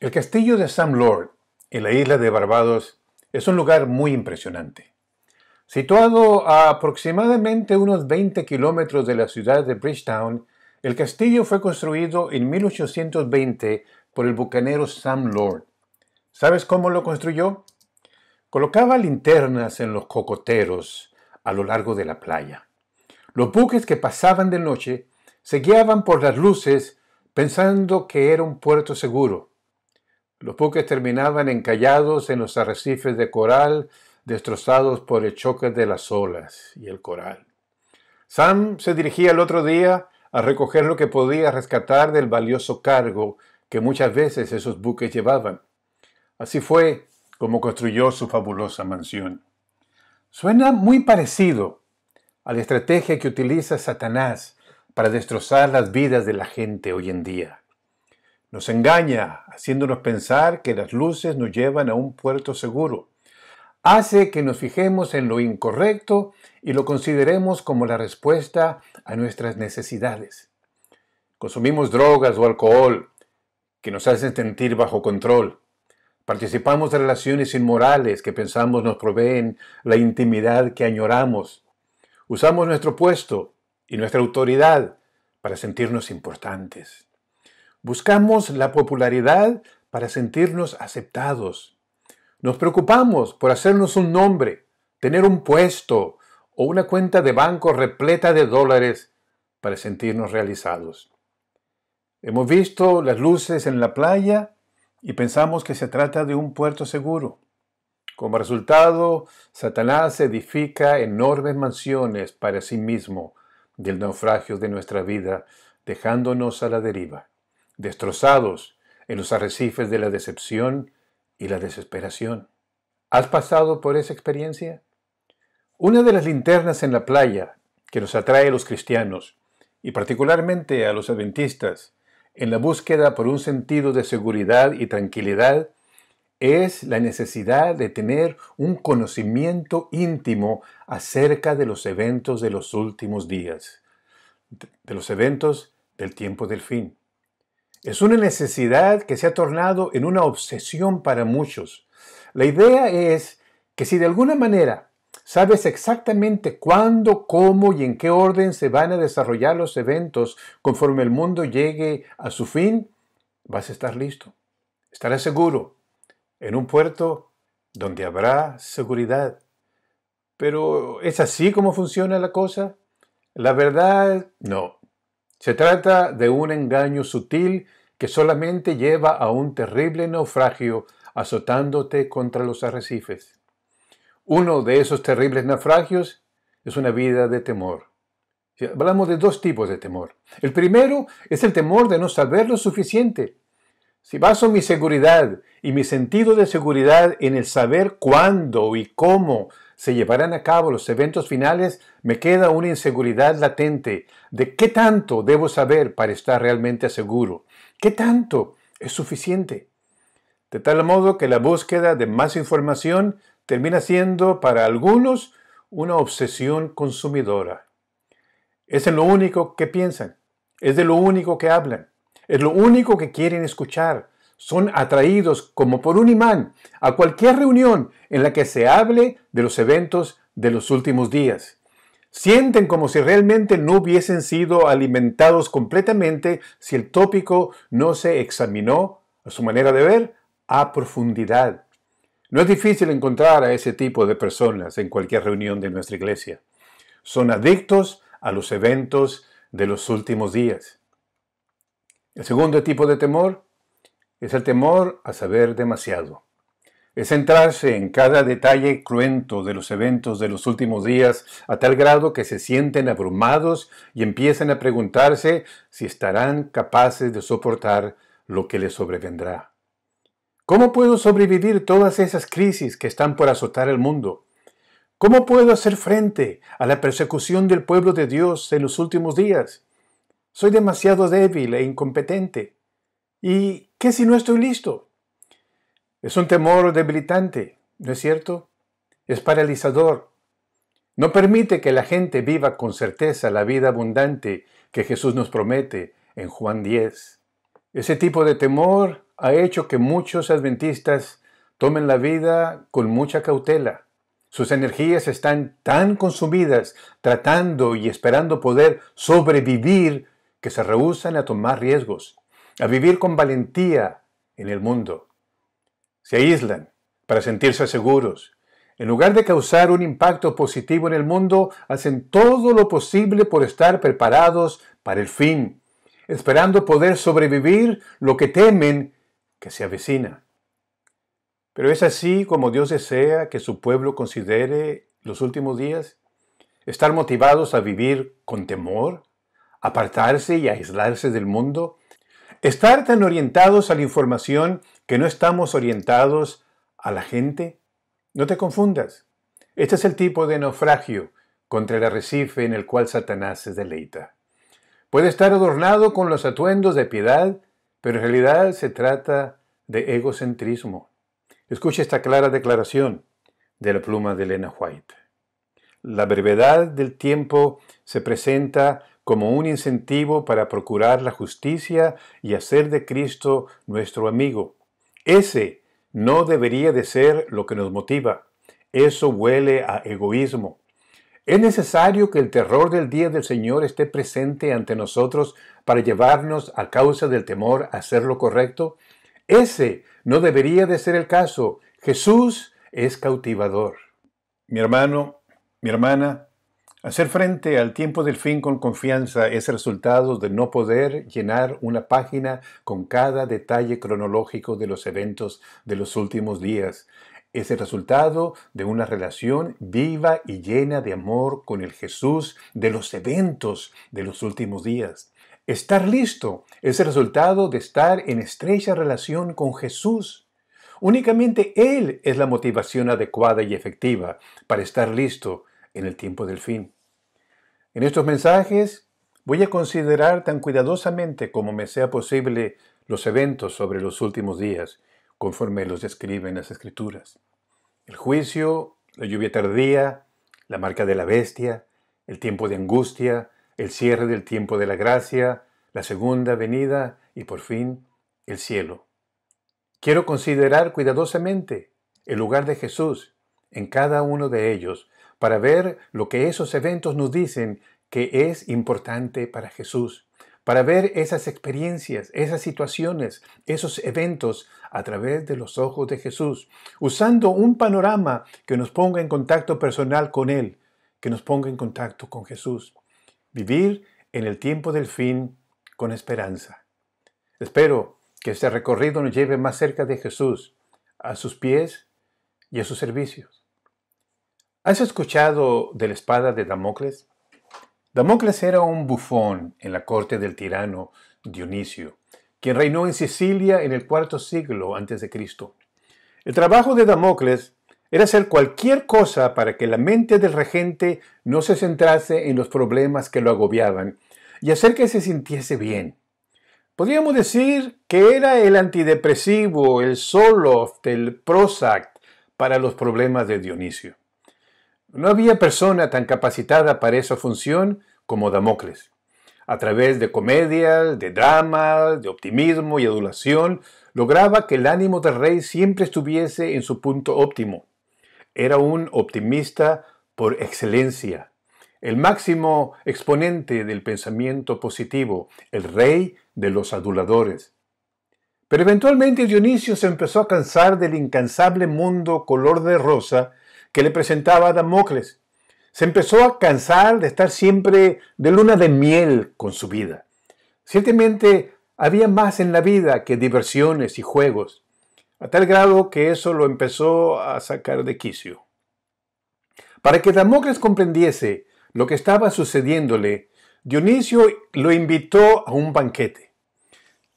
El castillo de Sam Lord, en la isla de Barbados, es un lugar muy impresionante. Situado a aproximadamente unos 20 kilómetros de la ciudad de Bridgetown, el castillo fue construido en 1820 por el bucanero Sam Lord. ¿Sabes cómo lo construyó? Colocaba linternas en los cocoteros a lo largo de la playa. Los buques que pasaban de noche se guiaban por las luces pensando que era un puerto seguro. Los buques terminaban encallados en los arrecifes de coral, destrozados por el choque de las olas y el coral. Sam se dirigía el otro día a recoger lo que podía rescatar del valioso cargo que muchas veces esos buques llevaban. Así fue como construyó su fabulosa mansión. Suena muy parecido a la estrategia que utiliza Satanás para destrozar las vidas de la gente hoy en día. Nos engaña, haciéndonos pensar que las luces nos llevan a un puerto seguro. Hace que nos fijemos en lo incorrecto y lo consideremos como la respuesta a nuestras necesidades. Consumimos drogas o alcohol que nos hacen sentir bajo control. Participamos de relaciones inmorales que pensamos nos proveen la intimidad que añoramos. Usamos nuestro puesto y nuestra autoridad para sentirnos importantes. Buscamos la popularidad para sentirnos aceptados. Nos preocupamos por hacernos un nombre, tener un puesto o una cuenta de banco repleta de dólares para sentirnos realizados. Hemos visto las luces en la playa y pensamos que se trata de un puerto seguro. Como resultado, Satanás edifica enormes mansiones para sí mismo del naufragio de nuestra vida, dejándonos a la deriva destrozados en los arrecifes de la decepción y la desesperación. ¿Has pasado por esa experiencia? Una de las linternas en la playa que nos atrae a los cristianos, y particularmente a los adventistas, en la búsqueda por un sentido de seguridad y tranquilidad, es la necesidad de tener un conocimiento íntimo acerca de los eventos de los últimos días, de los eventos del tiempo del fin. Es una necesidad que se ha tornado en una obsesión para muchos. La idea es que si de alguna manera sabes exactamente cuándo, cómo y en qué orden se van a desarrollar los eventos conforme el mundo llegue a su fin, vas a estar listo. Estarás seguro en un puerto donde habrá seguridad. Pero ¿es así como funciona la cosa? La verdad, no. Se trata de un engaño sutil que solamente lleva a un terrible naufragio azotándote contra los arrecifes. Uno de esos terribles naufragios es una vida de temor. Hablamos de dos tipos de temor. El primero es el temor de no saber lo suficiente. Si baso mi seguridad y mi sentido de seguridad en el saber cuándo y cómo se llevarán a cabo los eventos finales, me queda una inseguridad latente de qué tanto debo saber para estar realmente seguro, qué tanto es suficiente. De tal modo que la búsqueda de más información termina siendo para algunos una obsesión consumidora. Es de lo único que piensan, es de lo único que hablan, es lo único que quieren escuchar, son atraídos como por un imán a cualquier reunión en la que se hable de los eventos de los últimos días. Sienten como si realmente no hubiesen sido alimentados completamente si el tópico no se examinó, a su manera de ver, a profundidad. No es difícil encontrar a ese tipo de personas en cualquier reunión de nuestra iglesia. Son adictos a los eventos de los últimos días. El segundo tipo de temor es el temor a saber demasiado. Es centrarse en cada detalle cruento de los eventos de los últimos días a tal grado que se sienten abrumados y empiezan a preguntarse si estarán capaces de soportar lo que les sobrevendrá. ¿Cómo puedo sobrevivir todas esas crisis que están por azotar el mundo? ¿Cómo puedo hacer frente a la persecución del pueblo de Dios en los últimos días? Soy demasiado débil e incompetente. ¿Y ¿Qué si no estoy listo? Es un temor debilitante, ¿no es cierto? Es paralizador. No permite que la gente viva con certeza la vida abundante que Jesús nos promete en Juan 10. Ese tipo de temor ha hecho que muchos adventistas tomen la vida con mucha cautela. Sus energías están tan consumidas tratando y esperando poder sobrevivir que se rehúsan a tomar riesgos a vivir con valentía en el mundo. Se aíslan para sentirse seguros. En lugar de causar un impacto positivo en el mundo, hacen todo lo posible por estar preparados para el fin, esperando poder sobrevivir lo que temen que se avecina. Pero es así como Dios desea que su pueblo considere los últimos días, estar motivados a vivir con temor, apartarse y aislarse del mundo, Estar tan orientados a la información que no estamos orientados a la gente. No te confundas. Este es el tipo de naufragio contra el arrecife en el cual Satanás se deleita. Puede estar adornado con los atuendos de piedad, pero en realidad se trata de egocentrismo. Escucha esta clara declaración de la pluma de Elena White. La brevedad del tiempo se presenta como un incentivo para procurar la justicia y hacer de Cristo nuestro amigo. Ese no debería de ser lo que nos motiva. Eso huele a egoísmo. Es necesario que el terror del día del Señor esté presente ante nosotros para llevarnos a causa del temor a hacer lo correcto. Ese no debería de ser el caso. Jesús es cautivador. Mi hermano, mi hermana, Hacer frente al tiempo del fin con confianza es el resultado de no poder llenar una página con cada detalle cronológico de los eventos de los últimos días. Es el resultado de una relación viva y llena de amor con el Jesús de los eventos de los últimos días. Estar listo es el resultado de estar en estrecha relación con Jesús. Únicamente Él es la motivación adecuada y efectiva para estar listo en el tiempo del fin. En estos mensajes voy a considerar tan cuidadosamente como me sea posible los eventos sobre los últimos días, conforme los describen las escrituras. El juicio, la lluvia tardía, la marca de la bestia, el tiempo de angustia, el cierre del tiempo de la gracia, la segunda venida y por fin el cielo. Quiero considerar cuidadosamente el lugar de Jesús en cada uno de ellos para ver lo que esos eventos nos dicen que es importante para Jesús, para ver esas experiencias, esas situaciones, esos eventos a través de los ojos de Jesús, usando un panorama que nos ponga en contacto personal con Él, que nos ponga en contacto con Jesús. Vivir en el tiempo del fin con esperanza. Espero que este recorrido nos lleve más cerca de Jesús, a sus pies y a sus servicios. ¿Has escuchado de la espada de Damocles? Damocles era un bufón en la corte del tirano Dionisio, quien reinó en Sicilia en el cuarto siglo antes de Cristo. El trabajo de Damocles era hacer cualquier cosa para que la mente del regente no se centrase en los problemas que lo agobiaban y hacer que se sintiese bien. Podríamos decir que era el antidepresivo, el Soloft, el Prozac para los problemas de Dionisio. No había persona tan capacitada para esa función como Damocles. A través de comedias, de dramas, de optimismo y adulación, lograba que el ánimo del rey siempre estuviese en su punto óptimo. Era un optimista por excelencia, el máximo exponente del pensamiento positivo, el rey de los aduladores. Pero eventualmente Dionisio se empezó a cansar del incansable mundo color de rosa que le presentaba Damocles. Se empezó a cansar de estar siempre de luna de miel con su vida. Ciertamente había más en la vida que diversiones y juegos, a tal grado que eso lo empezó a sacar de quicio. Para que Damocles comprendiese lo que estaba sucediéndole, Dionisio lo invitó a un banquete.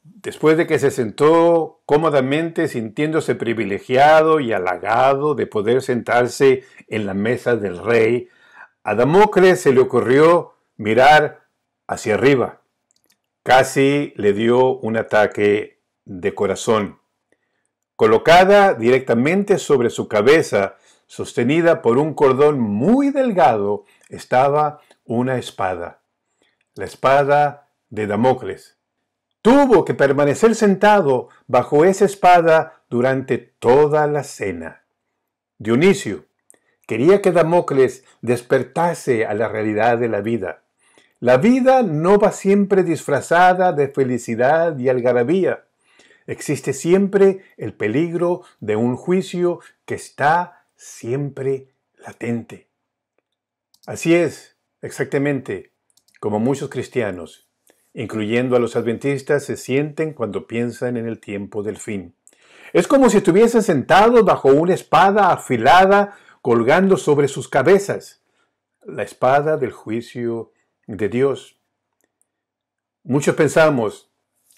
Después de que se sentó cómodamente sintiéndose privilegiado y halagado de poder sentarse en la mesa del rey, a Damocles se le ocurrió mirar hacia arriba. Casi le dio un ataque de corazón. Colocada directamente sobre su cabeza, sostenida por un cordón muy delgado, estaba una espada, la espada de Damocles. Tuvo que permanecer sentado bajo esa espada durante toda la cena. Dionisio quería que Damocles despertase a la realidad de la vida. La vida no va siempre disfrazada de felicidad y algarabía. Existe siempre el peligro de un juicio que está siempre latente. Así es, exactamente, como muchos cristianos incluyendo a los adventistas, se sienten cuando piensan en el tiempo del fin. Es como si estuviesen sentados bajo una espada afilada colgando sobre sus cabezas, la espada del juicio de Dios. Muchos pensamos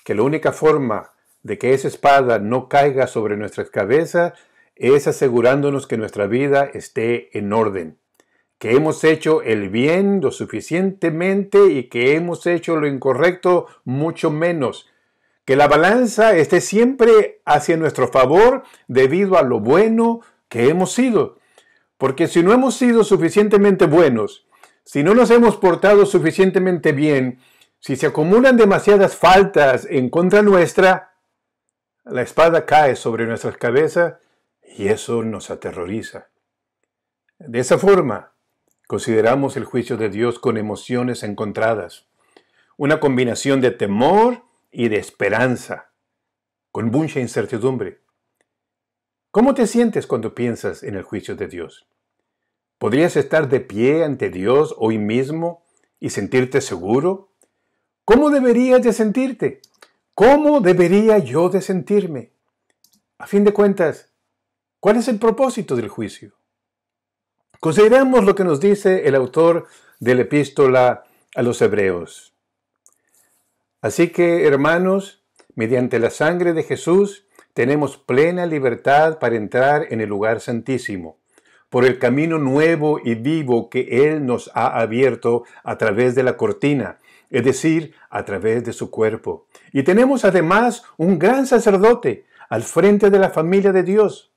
que la única forma de que esa espada no caiga sobre nuestras cabezas es asegurándonos que nuestra vida esté en orden que hemos hecho el bien lo suficientemente y que hemos hecho lo incorrecto mucho menos. Que la balanza esté siempre hacia nuestro favor debido a lo bueno que hemos sido. Porque si no hemos sido suficientemente buenos, si no nos hemos portado suficientemente bien, si se acumulan demasiadas faltas en contra nuestra, la espada cae sobre nuestras cabezas y eso nos aterroriza. De esa forma, Consideramos el juicio de Dios con emociones encontradas, una combinación de temor y de esperanza, con mucha incertidumbre. ¿Cómo te sientes cuando piensas en el juicio de Dios? ¿Podrías estar de pie ante Dios hoy mismo y sentirte seguro? ¿Cómo deberías de sentirte? ¿Cómo debería yo de sentirme? A fin de cuentas, ¿cuál es el propósito del juicio? Consideremos lo que nos dice el autor de la epístola a los hebreos. Así que, hermanos, mediante la sangre de Jesús tenemos plena libertad para entrar en el lugar santísimo, por el camino nuevo y vivo que Él nos ha abierto a través de la cortina, es decir, a través de su cuerpo. Y tenemos además un gran sacerdote al frente de la familia de Dios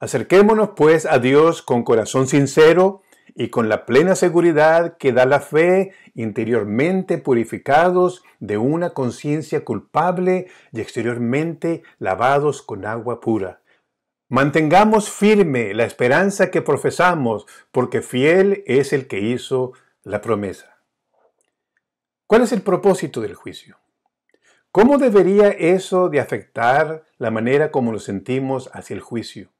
Acerquémonos pues a Dios con corazón sincero y con la plena seguridad que da la fe, interiormente purificados de una conciencia culpable y exteriormente lavados con agua pura. Mantengamos firme la esperanza que profesamos, porque fiel es el que hizo la promesa. ¿Cuál es el propósito del juicio? ¿Cómo debería eso de afectar la manera como lo sentimos hacia el juicio?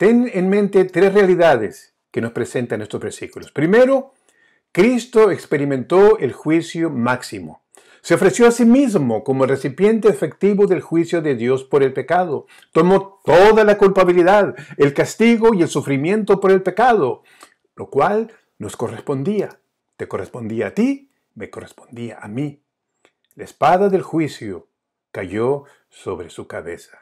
Ten en mente tres realidades que nos presentan estos versículos. Primero, Cristo experimentó el juicio máximo. Se ofreció a sí mismo como recipiente efectivo del juicio de Dios por el pecado. Tomó toda la culpabilidad, el castigo y el sufrimiento por el pecado, lo cual nos correspondía. Te correspondía a ti, me correspondía a mí. La espada del juicio cayó sobre su cabeza.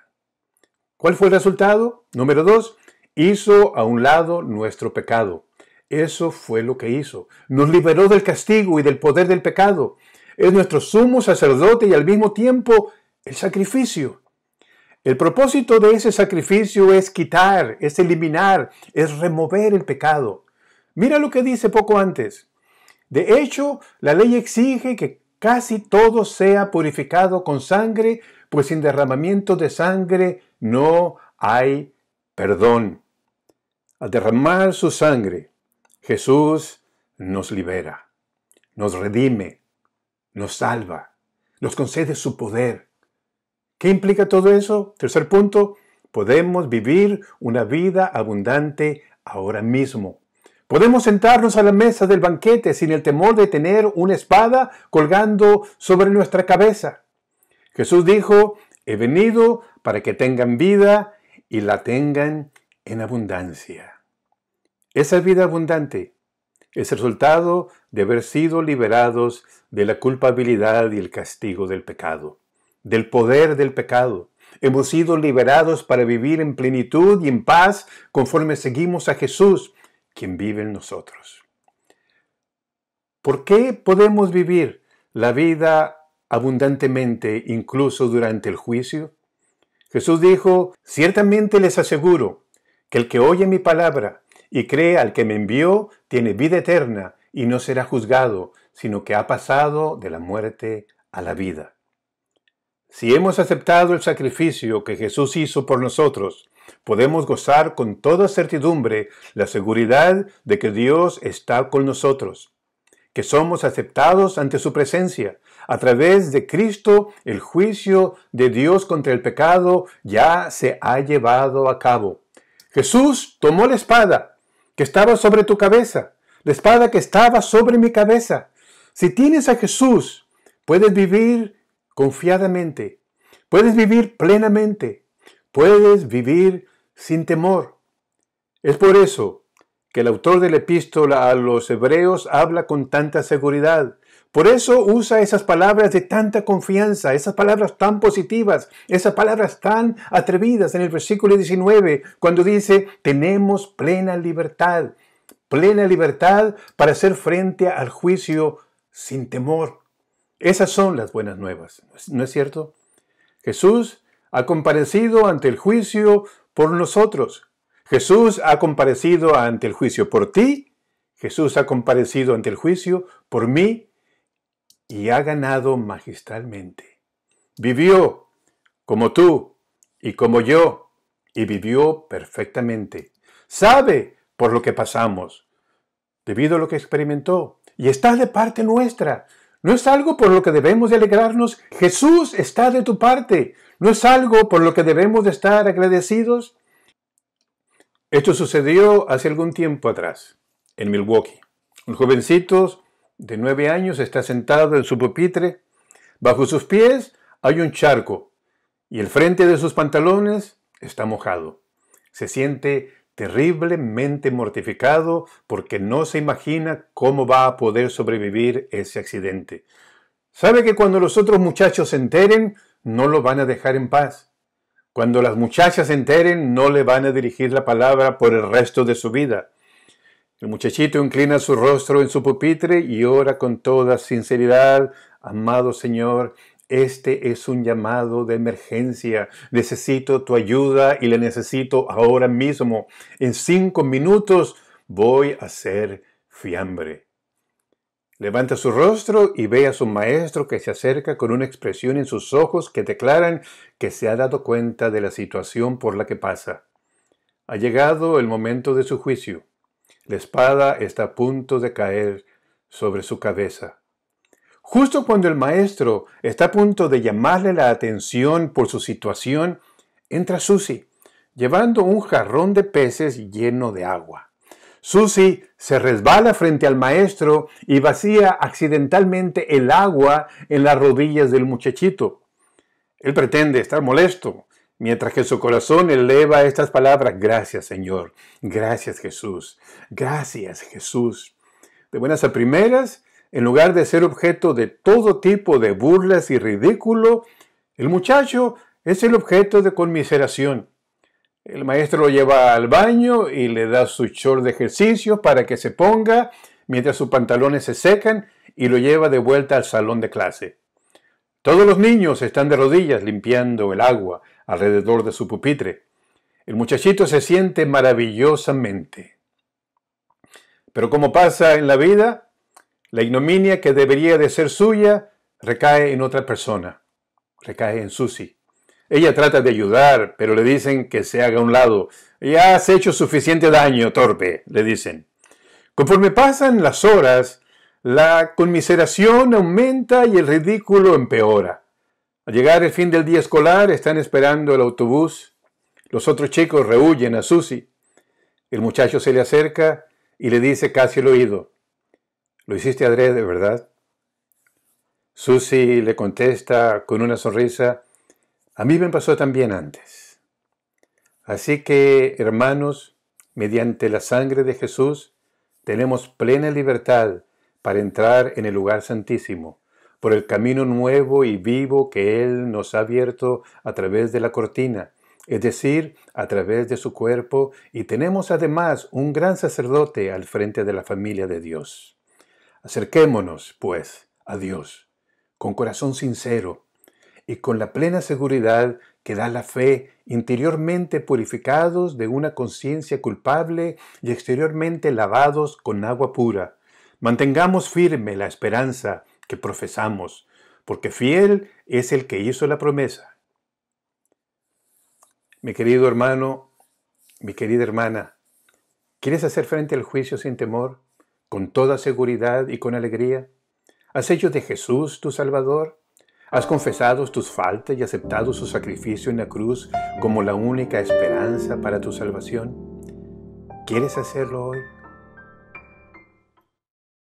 ¿Cuál fue el resultado? Número dos, Hizo a un lado nuestro pecado. Eso fue lo que hizo. Nos liberó del castigo y del poder del pecado. Es nuestro sumo sacerdote y al mismo tiempo el sacrificio. El propósito de ese sacrificio es quitar, es eliminar, es remover el pecado. Mira lo que dice poco antes. De hecho, la ley exige que casi todo sea purificado con sangre, pues sin derramamiento de sangre no hay perdón. Al derramar su sangre, Jesús nos libera, nos redime, nos salva, nos concede su poder. ¿Qué implica todo eso? Tercer punto, podemos vivir una vida abundante ahora mismo. Podemos sentarnos a la mesa del banquete sin el temor de tener una espada colgando sobre nuestra cabeza. Jesús dijo, he venido para que tengan vida y la tengan en abundancia. Esa vida abundante es resultado de haber sido liberados de la culpabilidad y el castigo del pecado, del poder del pecado. Hemos sido liberados para vivir en plenitud y en paz conforme seguimos a Jesús, quien vive en nosotros. ¿Por qué podemos vivir la vida abundantemente incluso durante el juicio? Jesús dijo, ciertamente les aseguro, que el que oye mi palabra y cree al que me envió tiene vida eterna y no será juzgado, sino que ha pasado de la muerte a la vida. Si hemos aceptado el sacrificio que Jesús hizo por nosotros, podemos gozar con toda certidumbre la seguridad de que Dios está con nosotros, que somos aceptados ante su presencia. A través de Cristo, el juicio de Dios contra el pecado ya se ha llevado a cabo. Jesús tomó la espada que estaba sobre tu cabeza, la espada que estaba sobre mi cabeza. Si tienes a Jesús, puedes vivir confiadamente, puedes vivir plenamente, puedes vivir sin temor. Es por eso que el autor de la epístola a los hebreos habla con tanta seguridad. Por eso usa esas palabras de tanta confianza, esas palabras tan positivas, esas palabras tan atrevidas en el versículo 19, cuando dice, tenemos plena libertad, plena libertad para hacer frente al juicio sin temor. Esas son las buenas nuevas, ¿no es cierto? Jesús ha comparecido ante el juicio por nosotros. Jesús ha comparecido ante el juicio por ti. Jesús ha comparecido ante el juicio por mí y ha ganado magistralmente. Vivió como tú y como yo y vivió perfectamente. Sabe por lo que pasamos, debido a lo que experimentó y está de parte nuestra. No es algo por lo que debemos de alegrarnos. Jesús está de tu parte. No es algo por lo que debemos de estar agradecidos. Esto sucedió hace algún tiempo atrás, en Milwaukee. Un jovencito de nueve años está sentado en su pupitre. Bajo sus pies hay un charco y el frente de sus pantalones está mojado. Se siente terriblemente mortificado porque no se imagina cómo va a poder sobrevivir ese accidente. Sabe que cuando los otros muchachos se enteren, no lo van a dejar en paz. Cuando las muchachas se enteren, no le van a dirigir la palabra por el resto de su vida. El muchachito inclina su rostro en su pupitre y ora con toda sinceridad, amado Señor, este es un llamado de emergencia. Necesito tu ayuda y la necesito ahora mismo. En cinco minutos voy a hacer fiambre. Levanta su rostro y ve a su maestro que se acerca con una expresión en sus ojos que declaran que se ha dado cuenta de la situación por la que pasa. Ha llegado el momento de su juicio. La espada está a punto de caer sobre su cabeza. Justo cuando el maestro está a punto de llamarle la atención por su situación, entra Susi, llevando un jarrón de peces lleno de agua. Susi se resbala frente al maestro y vacía accidentalmente el agua en las rodillas del muchachito. Él pretende estar molesto, Mientras que su corazón eleva estas palabras, gracias Señor, gracias Jesús, gracias Jesús. De buenas a primeras, en lugar de ser objeto de todo tipo de burlas y ridículo, el muchacho es el objeto de conmiseración. El maestro lo lleva al baño y le da su short de ejercicio para que se ponga mientras sus pantalones se secan y lo lleva de vuelta al salón de clase. Todos los niños están de rodillas limpiando el agua alrededor de su pupitre. El muchachito se siente maravillosamente. Pero como pasa en la vida, la ignominia que debería de ser suya recae en otra persona, recae en Susi. Ella trata de ayudar, pero le dicen que se haga a un lado. Ya has hecho suficiente daño, torpe, le dicen. Conforme pasan las horas, la conmiseración aumenta y el ridículo empeora. Al llegar el fin del día escolar, están esperando el autobús. Los otros chicos rehuyen a Susi. El muchacho se le acerca y le dice casi al oído, lo hiciste adrede, ¿verdad? Susi le contesta con una sonrisa, a mí me pasó también antes. Así que, hermanos, mediante la sangre de Jesús, tenemos plena libertad para entrar en el lugar santísimo, por el camino nuevo y vivo que Él nos ha abierto a través de la cortina, es decir, a través de su cuerpo, y tenemos además un gran sacerdote al frente de la familia de Dios. Acerquémonos, pues, a Dios, con corazón sincero y con la plena seguridad que da la fe, interiormente purificados de una conciencia culpable y exteriormente lavados con agua pura Mantengamos firme la esperanza que profesamos, porque fiel es el que hizo la promesa. Mi querido hermano, mi querida hermana, ¿quieres hacer frente al juicio sin temor, con toda seguridad y con alegría? ¿Has hecho de Jesús tu Salvador? ¿Has confesado tus faltas y aceptado su sacrificio en la cruz como la única esperanza para tu salvación? ¿Quieres hacerlo hoy?